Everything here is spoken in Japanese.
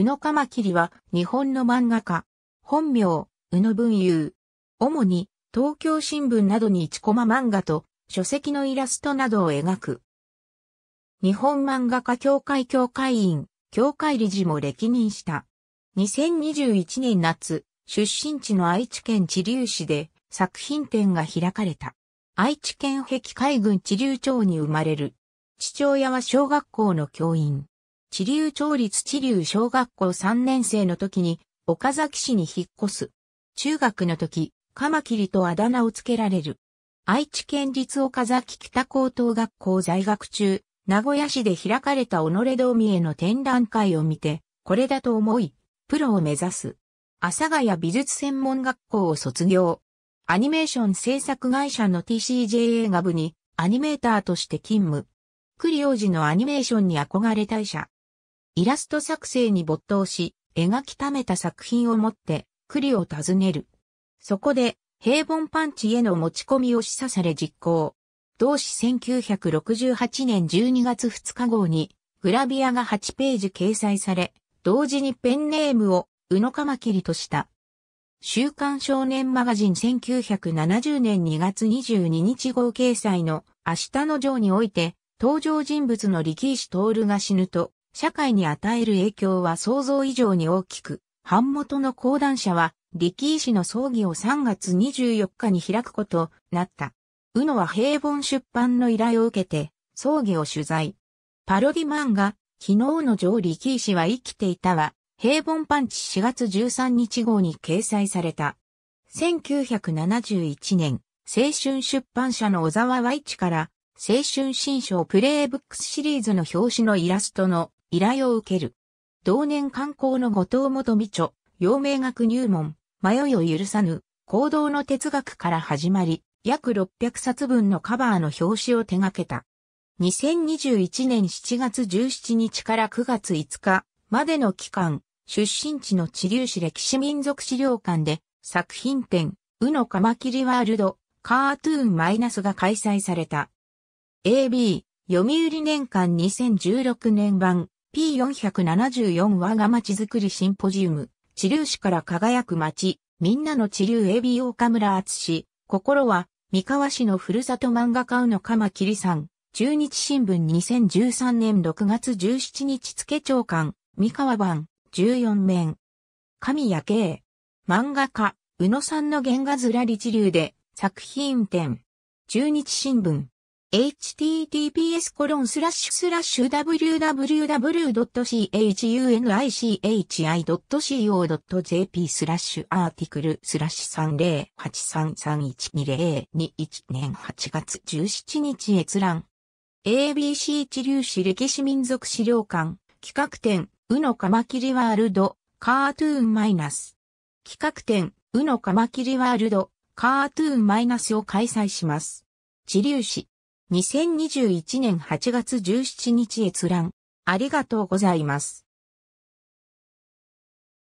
宇野カマキリは日本の漫画家。本名、宇野文雄。主に東京新聞などに1コマ漫画と書籍のイラストなどを描く。日本漫画家協会協会員、協会理事も歴任した。2021年夏、出身地の愛知県知立市で作品展が開かれた。愛知県壁海軍知立町に生まれる。父親は小学校の教員。地流町立地流小学校3年生の時に、岡崎市に引っ越す。中学の時、カマキリとあだ名をつけられる。愛知県立岡崎北高等学校在学中、名古屋市で開かれた己ドーへの展覧会を見て、これだと思い、プロを目指す。阿佐ヶ谷美術専門学校を卒業。アニメーション制作会社の TCJA が部にアニメーターとして勤務。栗王子のアニメーションに憧れ退社。イラスト作成に没頭し、描き溜めた作品を持って、クリを訪ねる。そこで、平凡パンチへの持ち込みを示唆され実行。同誌1968年12月2日号に、グラビアが8ページ掲載され、同時にペンネームを、宇野かまきりとした。週刊少年マガジン1970年2月22日号掲載の明日の城において、登場人物の力石徹が死ぬと、社会に与える影響は想像以上に大きく、版元の講談社は、力医師の葬儀を3月24日に開くことなった。宇野は平凡出版の依頼を受けて、葬儀を取材。パロディ漫画、昨日の上力医師は生きていたは、平凡パンチ4月13日号に掲載された。1971年、青春出版社の小沢和一から、青春新書プレイブックスシリーズの表紙のイラストの依頼を受ける。同年観光の後藤元美著、陽明学入門、迷いを許さぬ、行動の哲学から始まり、約600冊分のカバーの表紙を手掛けた。2021年7月17日から9月5日までの期間、出身地の地流市歴史民族資料館で作品展、うのカマキリワールド、カートゥーンマイナスが開催された。AB、読売年間2016年版、P474 我が町づくりシンポジウム、地流市から輝く町、みんなの治流 AB 岡村厚氏、心は、三河市のふるさと漫画家うのきりさん、中日新聞2013年6月17日付長官、三河版、14面。神谷景。漫画家、宇野さんの原画ずらり地流で、作品展。中日新聞。https://www.chunichi.co.jp スラッシュアーティクルスラッシュ3083312021年8月17日閲覧 ABC 一粒子歴史民族資料館企画展宇野カマキリワールドカートゥーンマイナス企画展宇野カマキリワールドカートゥーンマイナスを開催します。地粒子2021年8月17日閲覧。ありがとうございます。